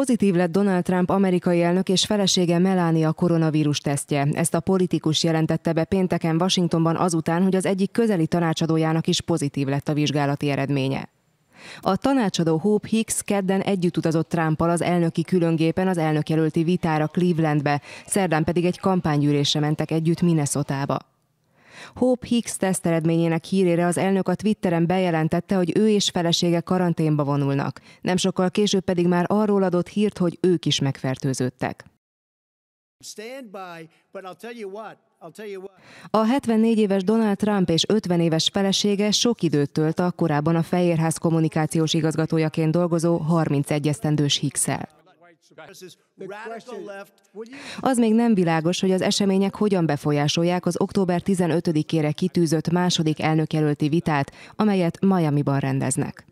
Pozitív lett Donald Trump amerikai elnök és felesége Melania koronavírus tesztje. Ezt a politikus jelentette be pénteken Washingtonban azután, hogy az egyik közeli tanácsadójának is pozitív lett a vizsgálati eredménye. A tanácsadó Hope Hicks kedden együtt utazott Trumpal az elnöki különgépen az elnökjelölti vitára Clevelandbe, szerdán pedig egy kampánygyűlésre mentek együtt Minnesotába. Hope Hicks teszt eredményének hírére az elnök a Twitteren bejelentette, hogy ő és felesége karanténba vonulnak. Nem sokkal később pedig már arról adott hírt, hogy ők is megfertőződtek. A 74 éves Donald Trump és 50 éves felesége sok időt tölt a korábban a Fehérház kommunikációs igazgatójaként dolgozó 31 esztendős Hicks-el. Az még nem világos, hogy az események hogyan befolyásolják az október 15-ére kitűzött második elnökjelölti vitát, amelyet Miami-ban rendeznek.